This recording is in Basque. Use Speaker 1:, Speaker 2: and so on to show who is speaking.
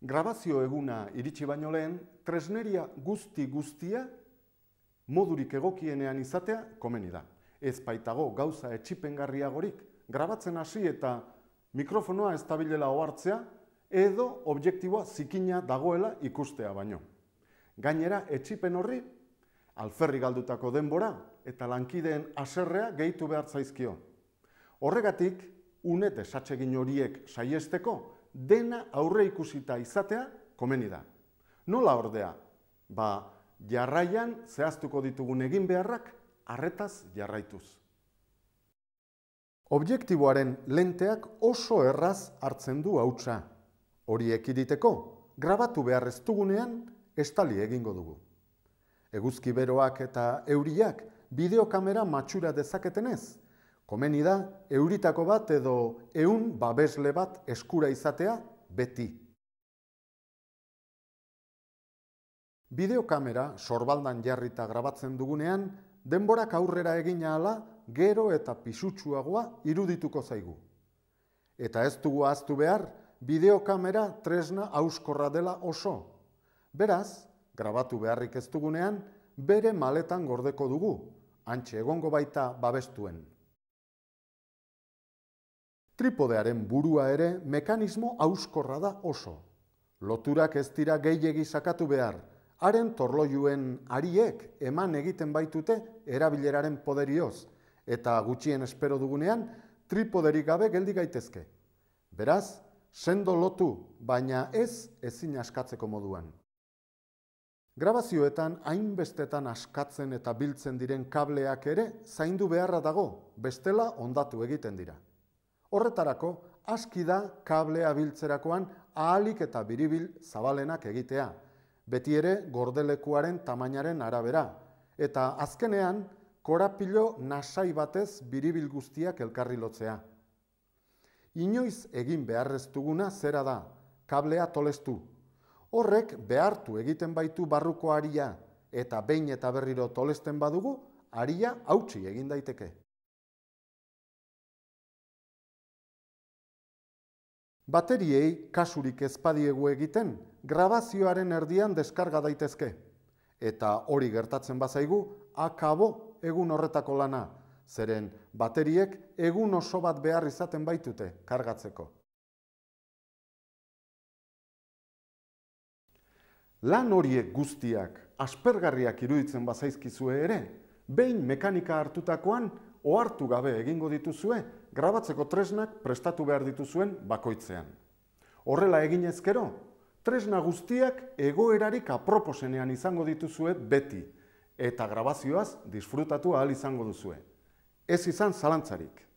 Speaker 1: Grabazio eguna iritsi baino lehen, tresneria guzti-guztia modurik egokienean izatea komeni da. Ez baitago gauza gorik, grabatzen hasi eta mikrofonoa estabilela ohartzea edo objektiboa zikina dagoela ikustea baino. Gainera, etxipen horri, alferri galdutako denbora eta lankideen aserrea gehitu behar zaizkio. Horregatik, unet esatsegin horiek saiesteko, dena aurre ikusita izatea komeni da. Nola ordea? Ba, jarraian zehaztuko ditugun egin beharrak arretaz jarraituz. Objektiboaren lenteak oso erraz hartzen du hautsa. Hori ekiditeko, grabatu beharrez dugunean, estali egingo dugu. Eguzki beroak eta euriak bideokamera matxura dezaketenez, komeni da, euritako bat edo eun babesle bat eskura izatea beti. Bideokamera sorbaldan jarrita grabatzen dugunean, denborak aurrera egin ahala, gero eta pisutsuagoa irudituko zaigu. Eta ez dugu aztu behar, bideokamera tresna auskorra dela oso. Beraz, grabatu beharrik ez dugunean, bere maletan gordeko dugu, antxe egongo baita babestuen tripodearen burua ere mekanismo auskorra da oso. Loturak ez dira gehiegi sakatu behar, haren torloiuen ariek eman egiten baitute erabileraren poderioz, eta gutxien espero dugunean tripoderik gabe geldi gaitezke. Beraz, sendo lotu, baina ez ezin askatzeko moduan. Grabazioetan hainbestetan askatzen eta biltzen diren kableak ere zaindu beharra dago, bestela ondatu egiten dira. Horretarako, aski da kablea biltzerakoan ahalik eta biribil zabalenak egitea. Beti ere, gordelekuaren tamainaren arabera. Eta azkenean, korapilo nasai batez biribil guztiak elkarri lotzea. Inoiz egin beharreztuguna zera da, kablea tolestu. Horrek behartu egiten baitu barruko aria eta bein eta berriro tolesten badugu, aria hautsi egin daiteke. Bateriei kasurik ezpadiegu egiten, grabazioaren erdian deskarga daitezke. Eta hori gertatzen bazaigu, akabo egun horretako lana, zeren bateriek egun oso bat behar izaten baitute kargatzeko. Lan horiek guztiak aspergarriak iruditzen bazaizkizue ere, behin mekanika hartutakoan ohartu gabe egingo dituzue grabatzeko tresnak prestatu behar dituzuen bakoitzean. Horrela eginez gero, tresna guztiak egoerarik aproposenean izango dituzue beti eta grabazioaz disfrutatu ahal izango duzue. Ez izan zalantzarik.